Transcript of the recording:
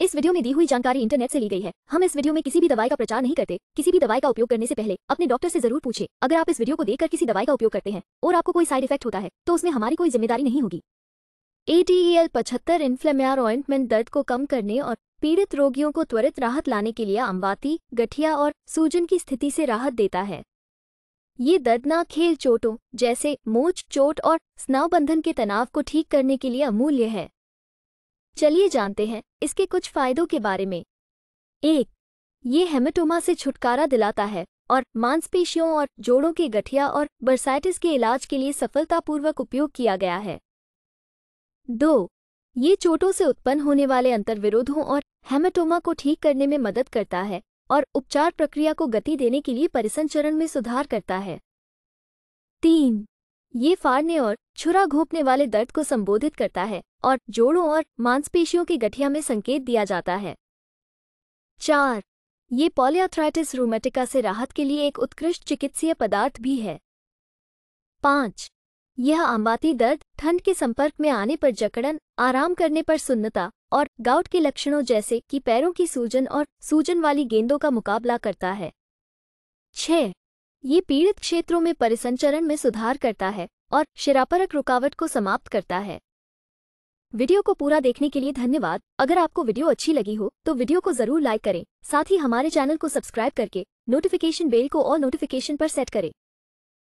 इस वीडियो में दी हुई जानकारी इंटरनेट से ली गई है हम इस वीडियो में किसी भी दवाई का प्रचार नहीं करते किसी भी दवाई का उपयोग करने से पहले अपने डॉक्टर से जरूर पूछे अगर आप इस वीडियो को देखकर किसी दवाई का उपयोग करते हैं और आपको कोई साइड इफेक्ट होता है तो उसमें हमारी कोई जिम्मेदारी नहीं होगी एटीएल e पचहत्तर इन्फ्लेमियर ऑइंटमेंट दर्द को कम करने और पीड़ित रोगियों को त्वरित राहत लाने के लिए अम्बाती गठिया और सूजन की स्थिति से राहत देता है ये दर्दनाक खेल चोटों जैसे मोच चोट और स्नावबंधन के तनाव को ठीक करने के लिए अमूल्य है चलिए जानते हैं इसके कुछ फायदों के बारे में एक ये हेमेटोमा से छुटकारा दिलाता है और मांसपेशियों और जोड़ों के गठिया और बर्साइटिस के इलाज के लिए सफलतापूर्वक उपयोग किया गया है दो ये चोटों से उत्पन्न होने वाले अंतर्विरोधों और हेमेटोमा को ठीक करने में मदद करता है और उपचार प्रक्रिया को गति देने के लिए परिसंचरण में सुधार करता है तीन ये फाड़ने और छुरा घोपने वाले दर्द को संबोधित करता है और जोड़ों और मांसपेशियों की गठिया में संकेत दिया जाता है चार ये पॉलियाथ्राइटिस रूमेटिका से राहत के लिए एक उत्कृष्ट चिकित्सीय पदार्थ भी है पाँच यह आंबाती दर्द ठंड के संपर्क में आने पर जकड़न आराम करने पर सुन्नता और गाउट के लक्षणों जैसे कि पैरों की सूजन और सूजन वाली गेंदों का मुकाबला करता है छह ये पीड़ित क्षेत्रों में परिसंचरण में सुधार करता है और शिरापरक रुकावट को समाप्त करता है वीडियो को पूरा देखने के लिए धन्यवाद अगर आपको वीडियो अच्छी लगी हो तो वीडियो को जरूर लाइक करें साथ ही हमारे चैनल को सब्सक्राइब करके नोटिफिकेशन बेल को और नोटिफिकेशन पर सेट करें